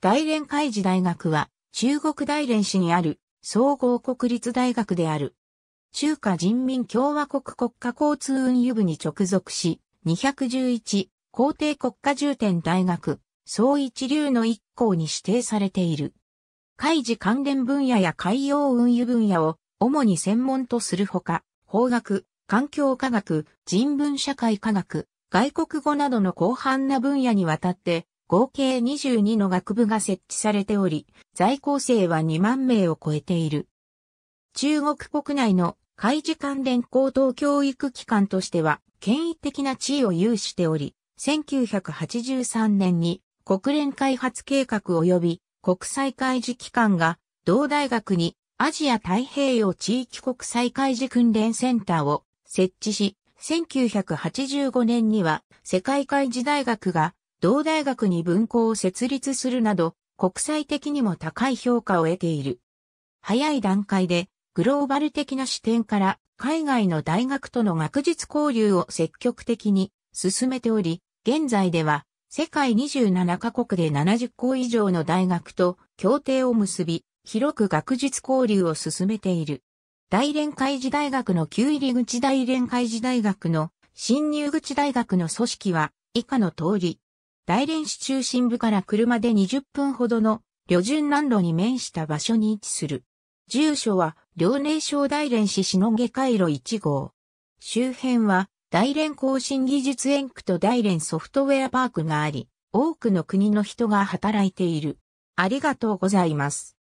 大連海事大学は、中国大連市にある、総合国立大学である。中華人民共和国国家交通運輸部に直属し、211、皇帝国家重点大学、総一流の一校に指定されている。海事関連分野や海洋運輸分野を、主に専門とするほか、法学、環境科学、人文社会科学、外国語などの広範な分野にわたって、合計22の学部が設置されており、在校生は2万名を超えている。中国国内の開示関連高等教育機関としては、権威的な地位を有しており、1983年に国連開発計画及び国際開示機関が同大学にアジア太平洋地域国際開示訓練センターを設置し、1985年には世界開示大学が同大学に分校を設立するなど、国際的にも高い評価を得ている。早い段階で、グローバル的な視点から海外の大学との学術交流を積極的に進めており、現在では世界27カ国で70校以上の大学と協定を結び、広く学術交流を進めている。大連海事大学の旧入り口大連海事大学の新入口大学の組織は以下の通り、大連市中心部から車で20分ほどの旅順南路に面した場所に位置する。住所は、遼寧省大連市篠下回路1号。周辺は、大連更新技術園区と大連ソフトウェアパークがあり、多くの国の人が働いている。ありがとうございます。